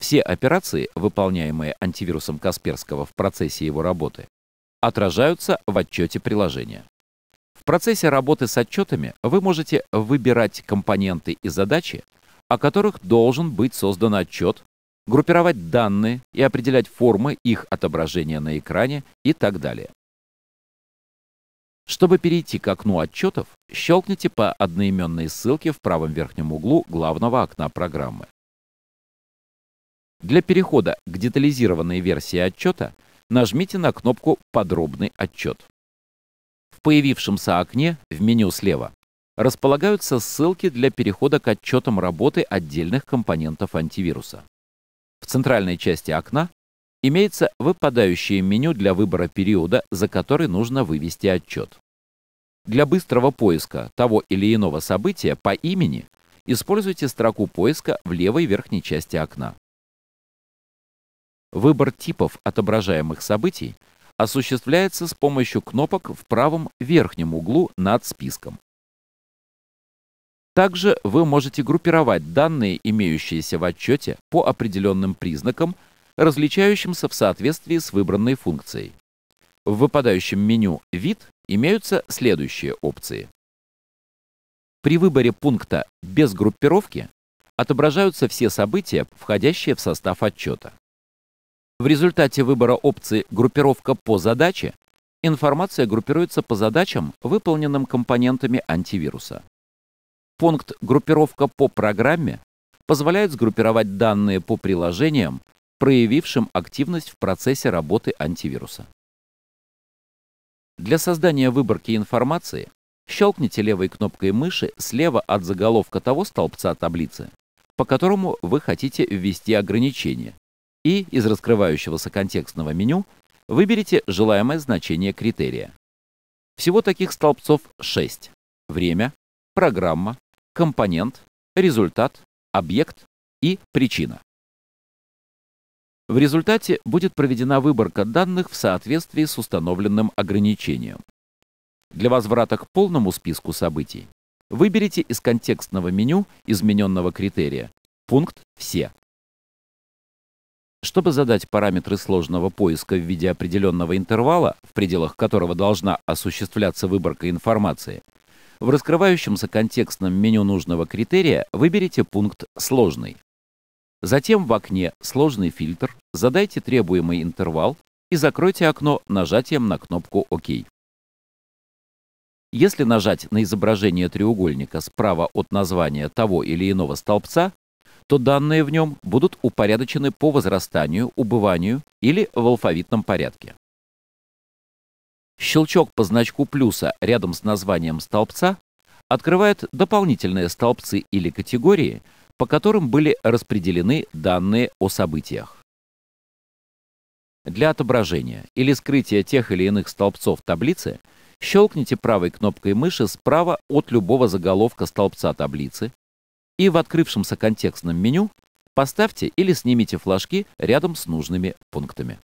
Все операции, выполняемые антивирусом Касперского в процессе его работы, отражаются в отчете приложения. В процессе работы с отчетами вы можете выбирать компоненты и задачи, о которых должен быть создан отчет, группировать данные и определять формы их отображения на экране и так далее. Чтобы перейти к окну отчетов, щелкните по одноименной ссылке в правом верхнем углу главного окна программы. Для перехода к детализированной версии отчета нажмите на кнопку «Подробный отчет». В появившемся окне в меню слева располагаются ссылки для перехода к отчетам работы отдельных компонентов антивируса. В центральной части окна имеется выпадающее меню для выбора периода, за который нужно вывести отчет. Для быстрого поиска того или иного события по имени используйте строку поиска в левой верхней части окна. Выбор типов отображаемых событий осуществляется с помощью кнопок в правом верхнем углу над списком. Также вы можете группировать данные, имеющиеся в отчете, по определенным признакам, различающимся в соответствии с выбранной функцией. В выпадающем меню «Вид» имеются следующие опции. При выборе пункта «Без группировки» отображаются все события, входящие в состав отчета. В результате выбора опции «Группировка по задаче» информация группируется по задачам, выполненным компонентами антивируса. Пункт «Группировка по программе» позволяет сгруппировать данные по приложениям, проявившим активность в процессе работы антивируса. Для создания выборки информации щелкните левой кнопкой мыши слева от заголовка того столбца таблицы, по которому вы хотите ввести ограничение, и из раскрывающегося контекстного меню выберите желаемое значение критерия. Всего таких столбцов 6. Время, программа, компонент, результат, объект и причина. В результате будет проведена выборка данных в соответствии с установленным ограничением. Для возврата к полному списку событий выберите из контекстного меню измененного критерия пункт «Все» Чтобы задать параметры сложного поиска в виде определенного интервала, в пределах которого должна осуществляться выборка информации, в раскрывающемся контекстном меню нужного критерия выберите пункт «Сложный». Затем в окне «Сложный фильтр» задайте требуемый интервал и закройте окно нажатием на кнопку «Ок». Если нажать на изображение треугольника справа от названия того или иного столбца, то данные в нем будут упорядочены по возрастанию, убыванию или в алфавитном порядке. Щелчок по значку плюса рядом с названием столбца открывает дополнительные столбцы или категории, по которым были распределены данные о событиях. Для отображения или скрытия тех или иных столбцов таблицы щелкните правой кнопкой мыши справа от любого заголовка столбца таблицы и в открывшемся контекстном меню поставьте или снимите флажки рядом с нужными пунктами.